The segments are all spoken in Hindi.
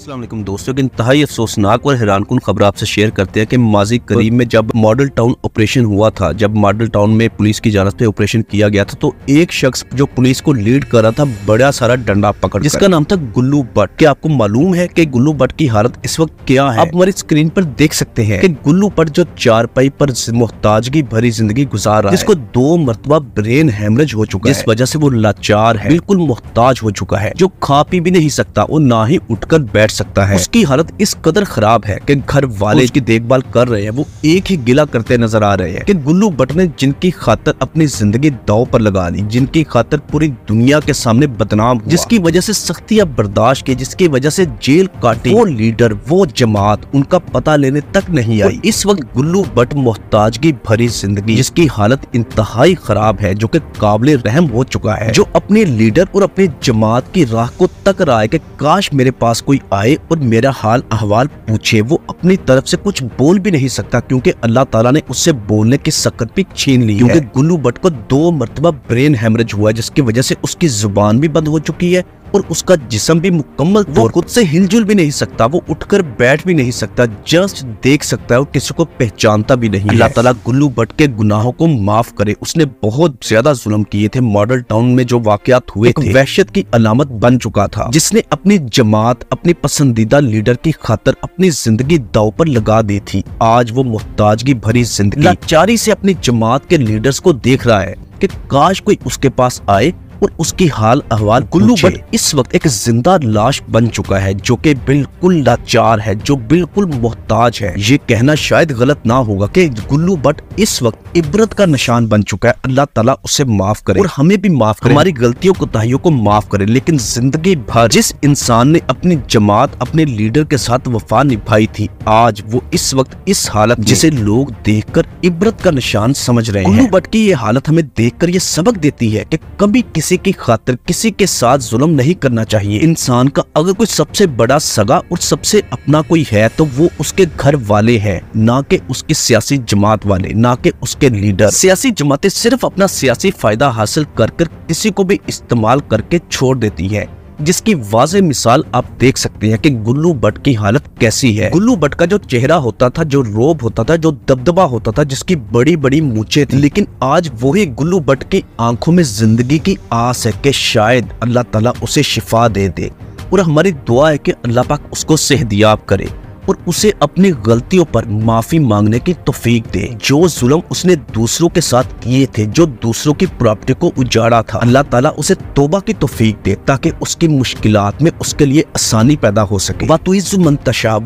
असलम दोस्तों की इंतहाई अफसोसनाक और हैरान कन खबर आपसे शेयर करते हैं कि माजी करीब में जब मॉडल टाउन ऑपरेशन हुआ था जब मॉडल टाउन में पुलिस की जानत पे ऑपरेशन किया गया था तो एक शख्स जो पुलिस को लीड कर रहा था बड़ा सारा डंडा पकड़ जिसका नाम था गुल्लू भट्ट क्या आपको मालूम है की गुल्लू भट्ट की हालत इस वक्त क्या है आप हमारी स्क्रीन पर देख सकते हैं की गुल्लू भट्ट जो चार पाई पर मोहताजगी भरी जिंदगी गुजार रहा है जिसको दो मरतबा ब्रेन हेमरेज हो चुका है इस वजह से वो लाचार है बिल्कुल मोहताज हो चुका है जो खा पी भी नहीं सकता वो ना ही उठकर बैठ बैठ सकता है उसकी हालत इस कदर खराब है कि घर वाले की देखभाल कर रहे हैं वो एक ही गिला करते नजर आ रहे हैं कि गुल्लू बट ने जिनकी खातर अपनी जिंदगी दाव पर लगा ली जिनकी खातर पूरी दुनिया के सामने बदनाम जिसकी वजह से सख्तियां बर्दाश्त की जिसकी वजह से जेल काटी वो लीडर वो जमात उनका पता लेने तक नहीं आई इस वक्त गुल्लू बट मोहताजगी भरी जिंदगी जिसकी हालत इंतहाई खराब है जो की काबिल रहम हो चुका है जो अपने लीडर और अपनी जमात की राह को तक रहा है की काश मेरे पास कोई आए और मेरा हाल अहवाल पूछे वो अपनी तरफ से कुछ बोल भी नहीं सकता क्योंकि अल्लाह ताला ने उससे बोलने की सकत भी छीन ली क्योंकि गुल्लू भट्ट को दो मरतबा ब्रेन हेमरेज हुआ है जिसकी वजह से उसकी जुबान भी बंद हो चुकी है और उसका जिसम भी मुकम्मल तौर खुद से हिलजुल भी नहीं सकता वो उठकर बैठ भी नहीं सकता जस्ट देख सकता है और किसी को पहचानता भी नहीं अल्लाह ताला गुल्लू बट के गुनाहों को माफ करे उसने बहुत ज्यादा जुल्म किए थे मॉडल टाउन में जो वाकयात हुए थे वहशत की अलामत बन चुका था जिसने अपनी जमात अपने पसंदीदा लीडर की खातर अपनी जिंदगी दाव पर लगा दी थी आज वो मोहताजगी भरी जिंदगी लाचारी से अपनी जमात के लीडर्स को देख रहा है कि काश कोई उसके पास आए और उसकी हाल अहवाल कुल्लू बट इस वक्त एक जिंदा लाश बन चुका है जो कि बिल्कुल लाचार है जो बिल्कुल मोहताज है ये कहना शायद गलत ना होगा कि गुल्लू बट इस वक्त इबरत का निशान बन चुका है अल्लाह ताला उसे माफ करे और हमें भी माफ करे हमारी गलतियों कोताहियों को माफ करे लेकिन जिंदगी भर जिस इंसान ने अपनी जमात अपने लीडर के साथ वफा निभाई थी आज वो इस वक्त इस हालत जिसे लोग देख कर इबरत का निशान समझ रहे हैं गुल्लू बट की ये हालत हमें देख कर ये सबक देती है की कभी किस किसी की खातिर किसी के साथ जुलम नहीं करना चाहिए इंसान का अगर कोई सबसे बड़ा सगा और सबसे अपना कोई है तो वो उसके घर वाले हैं ना के उसकी सियासी जमात वाले ना के उसके लीडर सियासी जमाते सिर्फ अपना सियासी फायदा हासिल कर कर किसी को भी इस्तेमाल करके छोड़ देती है जिसकी वाज मिसाल आप देख सकते हैं कि गुल्लू बट की हालत कैसी है गुल्लू बट का जो चेहरा होता था जो रोब होता था जो दबदबा होता था जिसकी बड़ी बड़ी मूचे थी लेकिन आज वही गुल्लू बट की आंखों में जिंदगी की आस है कि शायद अल्लाह ताला उसे शिफा दे दे और हमारी दुआ है कि अल्लाह पाक उसको सेहदियाब करे और उसे अपनी गलतियों पर माफी मांगने की तोफीक दे जो जुलम उसने दूसरों के साथ किए थे जो दूसरों की प्रॉपर्टी को उजाड़ा था अल्लाह ताला उसे तोबा की तोफीक दे ताकि उसकी मुश्किल में उसके लिए आसानी पैदा हो सके वतुज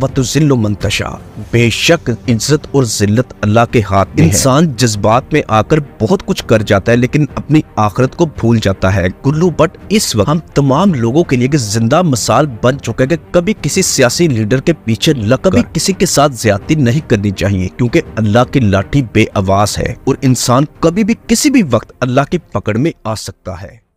वतुजिल्लो मंतशा बेशक इज्जत और जिल्लत अल्लाह के हाथ में इंसान जज्बात में आकर बहुत कुछ कर जाता है लेकिन अपनी आखरत को भूल जाता है गुल्लू बट इस वक्त हम तमाम लोगों के लिए जिंदा मिसाल बन चुके हैं कभी किसी सियासी लीडर के पीछे अल्लाह कभी किसी के साथ ज्यादा नहीं करनी चाहिए क्योंकि अल्लाह की लाठी बेआवाज है और इंसान कभी भी किसी भी वक्त अल्लाह की पकड़ में आ सकता है